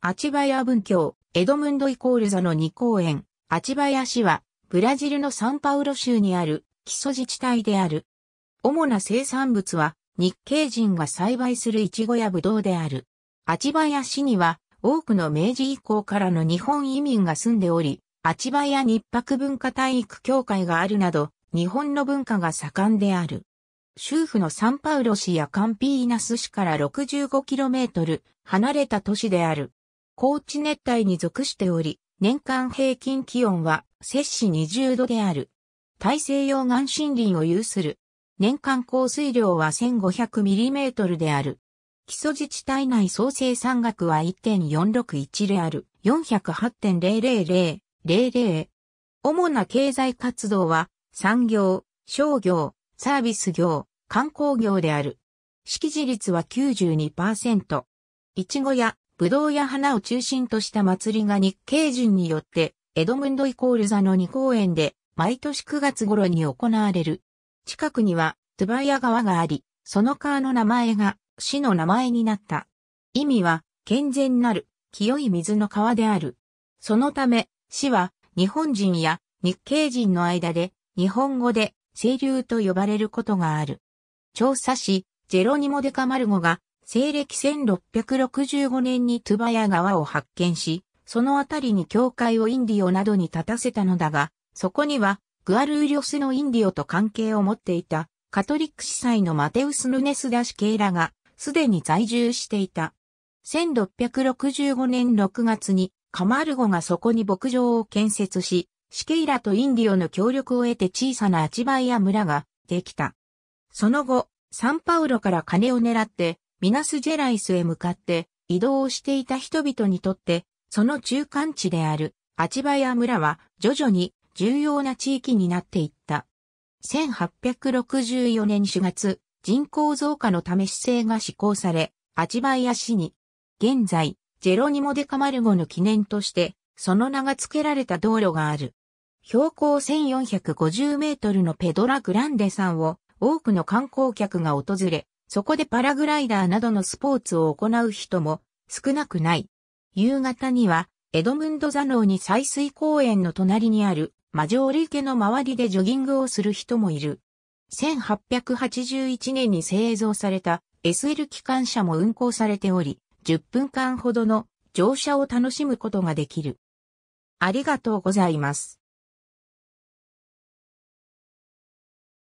アチバヤ文教、エドムンドイコールザの2公園、アチバヤ市は、ブラジルのサンパウロ州にある、基礎自治体である。主な生産物は、日系人が栽培するイチゴやブドウである。アチバヤ市には多くの明治以降からの日本移民が住んでおり、アチバヤ日泊文化体育協会があるなど、日本の文化が盛んである。州府のサンパウロ市やカンピーナス市から 65km 離れた都市である。高地熱帯に属しており、年間平均気温は摂氏20度である。大西洋岸森林を有する。年間降水量は 1500mm である。基礎自治体内総生産額は1.461である。408.00000。主な経済活動は産業、商業、サービス業、観光業である。識字率は92%。いちごやぶどうや花を中心とした祭りが日系人によって、エドムンドイコール座の2公園で、毎年9月頃に行われる。近くには、トゥバヤ川があり、その川の名前が、市の名前になった。意味は、健全なる、清い水の川である。そのため、市は、日本人や日系人の間で、日本語で、清流と呼ばれることがある。調査士、ジェロニモ・デカマルゴが、西暦1665年にトゥバヤ川を発見し、そのあたりに教会をインディオなどに立たせたのだが、そこには、グアルーリョスのインディオと関係を持っていた、カトリック司祭のマテウス・ヌネス・ダシケイラが、すでに在住していた。1665年6月に、カマルゴがそこに牧場を建設し、シケイラとインディオの協力を得て小さなアチバイア村ができた。その後、サンパウロから金を狙ってミナスジェライスへ向かって移動をしていた人々にとって、その中間地であるアチバヤ村は徐々に重要な地域になっていった。1864年4月、人口増加のため市政が施行され、アチバヤ市に、現在、ジェロニモ・デカマルゴの記念として、その名が付けられた道路がある。標高1450メートルのペドラ・グランデ山を多くの観光客が訪れ、そこでパラグライダーなどのスポーツを行う人も少なくない。夕方には、エドムンド・ザノーに採水公園の隣にある、マジョーリ池の周りでジョギングをする人もいる。1881年に製造された SL 機関車も運行されており、10分間ほどの乗車を楽しむことができる。ありがとうございます。